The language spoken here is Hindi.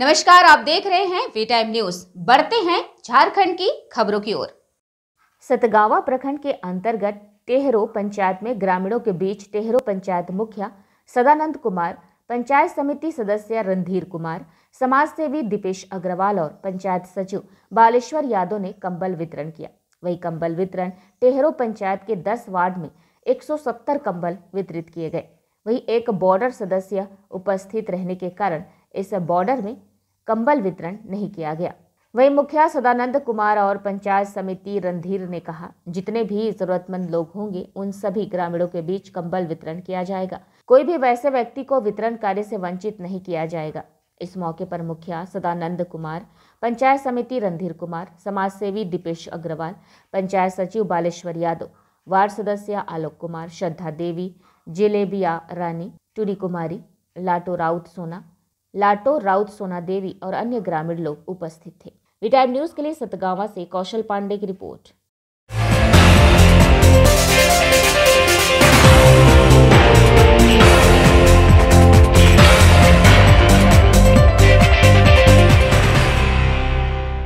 नमस्कार आप देख रहे हैं वी टाइम न्यूज बढ़ते हैं झारखंड की खबरों की ओर सतगावा प्रखंड के अंतर्गत टेहरो पंचायत में ग्रामीणों के बीच टेहरो पंचायत मुखिया सदानंद कुमार पंचायत समिति सदस्य रणधीर कुमार समाज सेवी दीपेश अग्रवाल और पंचायत सचिव बालेश्वर यादव ने कंबल वितरण किया वही कंबल वितरण टेहरो पंचायत के 10 वार्ड में 170 कंबल वितरित किए गए वही एक बॉर्डर सदस्य उपस्थित रहने के कारण इस बॉर्डर में कंबल वितरण नहीं किया गया वहीं मुखिया सदानंद कुमार और पंचायत समिति रणधीर ने कहा जितने भी जरूरतमंद लोग होंगे उन सभी ग्रामीणों के बीच कंबल वितरण किया जाएगा कोई भी वैसे व्यक्ति को वितरण कार्य से वंचित नहीं किया जाएगा इस मौके पर मुखिया सदानंद कुमार पंचायत समिति रणधीर कुमार समाज सेवी दीपेश अग्रवाल पंचायत सचिव बालेश्वर यादव वार्ड सदस्य आलोक कुमार श्रद्धा देवी जिलेबिया रानी टूरी कुमारी लाटो राउत सोना लाटो राउत सोना देवी और अन्य ग्रामीण लोग उपस्थित थे वी टाइम न्यूज के लिए सतगावा से कौशल पांडे की रिपोर्ट